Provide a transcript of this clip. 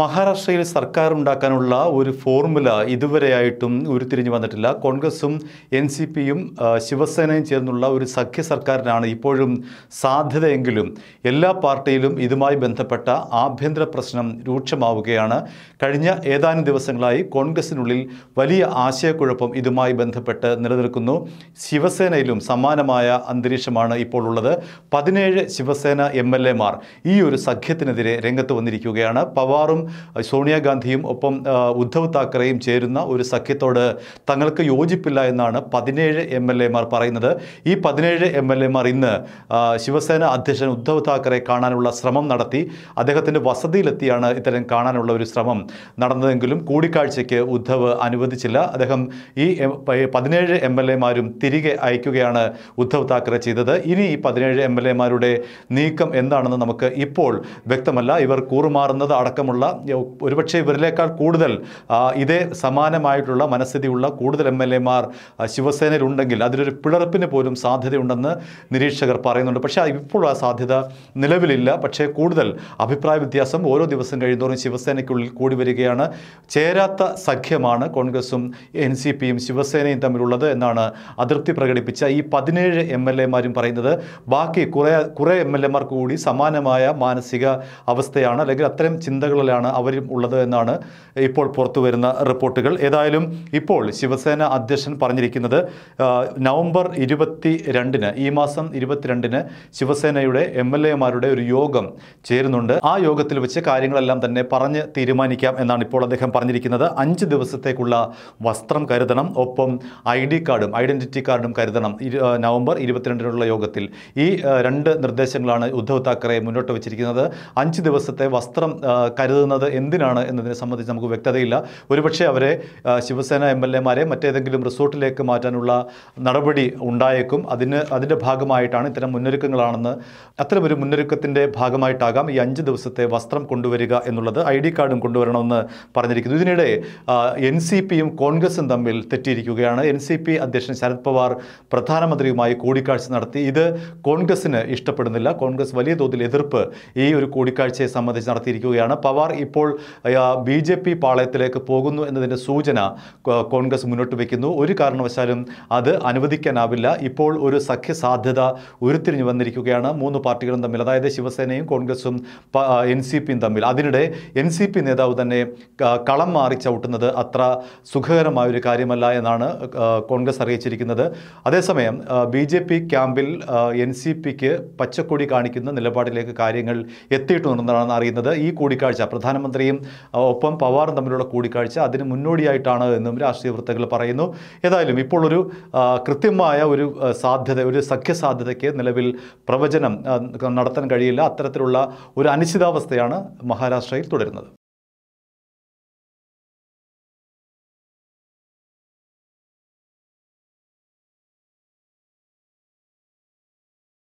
മഹാരാഷ്ട്രയിൽ സർക്കാർ ഉണ്ടാക്കാനുള്ള ഒരു ഫോർമുല ഇതുവരെയായിട്ടും ഉരുത്തിരിഞ്ഞു വന്നിട്ടില്ല കോൺഗ്രസും എൻ സി പിയും ശിവസേനയും ചേർന്നുള്ള ഒരു സഖ്യ സർക്കാരിനാണ് ഇപ്പോഴും സാധ്യതയെങ്കിലും എല്ലാ പാർട്ടിയിലും ഇതുമായി ബന്ധപ്പെട്ട ആഭ്യന്തര പ്രശ്നം രൂക്ഷമാവുകയാണ് കഴിഞ്ഞ ഏതാനും ദിവസങ്ങളായി കോൺഗ്രസിനുള്ളിൽ വലിയ ആശയക്കുഴപ്പം ഇതുമായി ബന്ധപ്പെട്ട് നിലനിൽക്കുന്നു ശിവസേനയിലും സമാനമായ അന്തരീക്ഷമാണ് ഇപ്പോൾ ഉള്ളത് പതിനേഴ് ശിവസേന എം എൽ എമാർ ഈ ഒരു സഖ്യത്തിനെതിരെ രംഗത്ത് വന്നിരിക്കുകയാണ് പവാറും സോണിയാഗാന്ധിയും ഒപ്പം ഉദ്ധവ് താക്കറെയും ചേരുന്ന ഒരു സഖ്യത്തോട് തങ്ങൾക്ക് യോജിപ്പില്ല എന്നാണ് പതിനേഴ് എം എൽ എമാർ പറയുന്നത് ഈ പതിനേഴ് എം എൽ എമാർ ഇന്ന് ശിവസേന അധ്യക്ഷൻ ഉദ്ധവ് താക്കറെ കാണാനുള്ള ശ്രമം നടത്തി അദ്ദേഹത്തിൻ്റെ വസതിയിലെത്തിയാണ് ഇത്തരം കാണാനുള്ള ഒരു ശ്രമം നടന്നതെങ്കിലും കൂടിക്കാഴ്ചയ്ക്ക് ഉദ്ധവ് അനുവദിച്ചില്ല അദ്ദേഹം ഈ പതിനേഴ് എം എൽ എമാരും തിരികെ അയക്കുകയാണ് ഉദ്ധവ് താക്കറെ ചെയ്തത് ഇനി ഈ പതിനേഴ് എം എൽ എമാരുടെ നീക്കം എന്താണെന്ന് നമുക്ക് ഇപ്പോൾ വ്യക്തമല്ല ഇവർ കൂറുമാറുന്നത് അടക്കമുള്ള ഒരുപക്ഷെ ഇവരിലേക്കാൾ കൂടുതൽ ഇതേ സമാനമായിട്ടുള്ള മനസ്ഥിതിയുള്ള കൂടുതൽ എം എൽ എമാർ ശിവസേനയിലുണ്ടെങ്കിൽ അതിലൊരു പിളർപ്പിന് പോലും സാധ്യതയുണ്ടെന്ന് നിരീക്ഷകർ പറയുന്നുണ്ട് പക്ഷേ ഇപ്പോൾ ആ സാധ്യത നിലവിലില്ല പക്ഷേ കൂടുതൽ അഭിപ്രായ വ്യത്യാസം ഓരോ ദിവസം കഴിയുന്നതോറും ശിവസേനയ്ക്കുള്ളിൽ കൂടി വരികയാണ് ചേരാത്ത സഖ്യമാണ് കോൺഗ്രസും എൻ സി പിയും ശിവസേനയും തമ്മിലുള്ളത് എന്നാണ് അതൃപ്തി പ്രകടിപ്പിച്ച ഈ പതിനേഴ് എം എൽ എമാരും പറയുന്നത് ബാക്കി കുറേ കുറേ എം എൽ എമാർക്ക് കൂടി സമാനമായ മാനസിക അവസ്ഥയാണ് അല്ലെങ്കിൽ അത്തരം ചിന്തകളിലാണ് തരത്തിലാണ് അവരും ഉള്ളത് എന്നാണ് ഇപ്പോൾ പുറത്തു വരുന്ന റിപ്പോർട്ടുകൾ ഏതായാലും ഇപ്പോൾ ശിവസേന അധ്യക്ഷൻ പറഞ്ഞിരിക്കുന്നത് നവംബർ ഇരുപത്തി രണ്ടിന് ഈ മാസം ഇരുപത്തിരണ്ടിന് ശിവസേനയുടെ എം എൽ എമാരുടെ ഒരു യോഗം ചേരുന്നുണ്ട് ആ യോഗത്തിൽ വെച്ച് കാര്യങ്ങളെല്ലാം തന്നെ പറഞ്ഞ് തീരുമാനിക്കാം എന്നാണ് ഇപ്പോൾ അദ്ദേഹം പറഞ്ഞിരിക്കുന്നത് അഞ്ച് ദിവസത്തേക്കുള്ള വസ്ത്രം കരുതണം ഒപ്പം ഐ ഡി കാർഡും ഐഡൻറ്റിറ്റി കാർഡും കരുതണം നവംബർ ഇരുപത്തിരണ്ടിനുള്ള യോഗത്തിൽ ഈ രണ്ട് നിർദ്ദേശങ്ങളാണ് ഉദ്ധവ് താക്കറെ മുന്നോട്ട് വച്ചിരിക്കുന്നത് അഞ്ച് ദിവസത്തെ വസ്ത്രം കരുതുന്ന വന്നത് എന്തിനാണ് എന്നതിനെ സംബന്ധിച്ച് നമുക്ക് വ്യക്തതയില്ല ഒരുപക്ഷെ അവരെ ശിവസേന എം എൽ എമാരെ മറ്റേതെങ്കിലും റിസോർട്ടിലേക്ക് മാറ്റാനുള്ള നടപടി ഉണ്ടായേക്കും അതിന് അതിൻ്റെ ഭാഗമായിട്ടാണ് ഇത്തരം മുന്നൊരുക്കങ്ങളാണെന്ന് അത്തരമൊരു മുന്നൊരുക്കത്തിൻ്റെ ഭാഗമായിട്ടാകാം ഈ അഞ്ച് ദിവസത്തെ വസ്ത്രം കൊണ്ടുവരിക എന്നുള്ളത് ഐ ഡി കാർഡും കൊണ്ടുവരണമെന്ന് പറഞ്ഞിരിക്കുന്നു ഇതിനിടെ എൻ സി പിയും കോൺഗ്രസും തമ്മിൽ തെറ്റിയിരിക്കുകയാണ് എൻ സി പി അധ്യക്ഷൻ ശരത് പവാർ പ്രധാനമന്ത്രിയുമായി കൂടിക്കാഴ്ച നടത്തി ഇത് കോൺഗ്രസിന് ഇഷ്ടപ്പെടുന്നില്ല കോൺഗ്രസ് വലിയ തോതിൽ എതിർപ്പ് ഈ ഒരു കൂടിക്കാഴ്ചയെ സംബന്ധിച്ച് നടത്തിയിരിക്കുകയാണ് പവാർ ഇപ്പോൾ ബി ജെ പി പാളയത്തിലേക്ക് പോകുന്നു എന്നതിൻ്റെ സൂചന കോൺഗ്രസ് മുന്നോട്ട് വയ്ക്കുന്നു ഒരു കാരണവശാലും അത് അനുവദിക്കാനാവില്ല ഇപ്പോൾ ഒരു സഖ്യസാധ്യത ഉരുത്തിരിഞ്ഞു വന്നിരിക്കുകയാണ് മൂന്ന് പാർട്ടികളും തമ്മിൽ അതായത് ശിവസേനയും കോൺഗ്രസും എൻ സി പിയും തമ്മിൽ അതിനിടെ എൻ സി പി നേതാവ് തന്നെ കളം മാറി ചവിട്ടുന്നത് അത്ര സുഖകരമായൊരു കാര്യമല്ല എന്നാണ് കോൺഗ്രസ് അറിയിച്ചിരിക്കുന്നത് അതേസമയം ബി ജെ പി ക്യാമ്പിൽ എൻ സി പിക്ക് പച്ചക്കൊടി കാണിക്കുന്ന നിലപാടിലേക്ക് കാര്യങ്ങൾ എത്തിയിട്ടുണ്ടെന്നാണ് അറിയുന്നത് ഈ കൂടിക്കാഴ്ച പ്രധാനമന്ത്രിയും ഒപ്പം പവാറും തമ്മിലുള്ള കൂടിക്കാഴ്ച അതിന് മുന്നോടിയായിട്ടാണ് എന്നും രാഷ്ട്രീയ വൃത്തങ്ങൾ പറയുന്നു ഏതായാലും ഇപ്പോൾ ഒരു കൃത്യമായ ഒരു സാധ്യത ഒരു സഖ്യസാധ്യതയ്ക്ക് നിലവിൽ പ്രവചനം നടത്താൻ കഴിയില്ല അത്തരത്തിലുള്ള ഒരു അനിശ്ചിതാവസ്ഥയാണ് മഹാരാഷ്ട്രയിൽ തുടരുന്നത്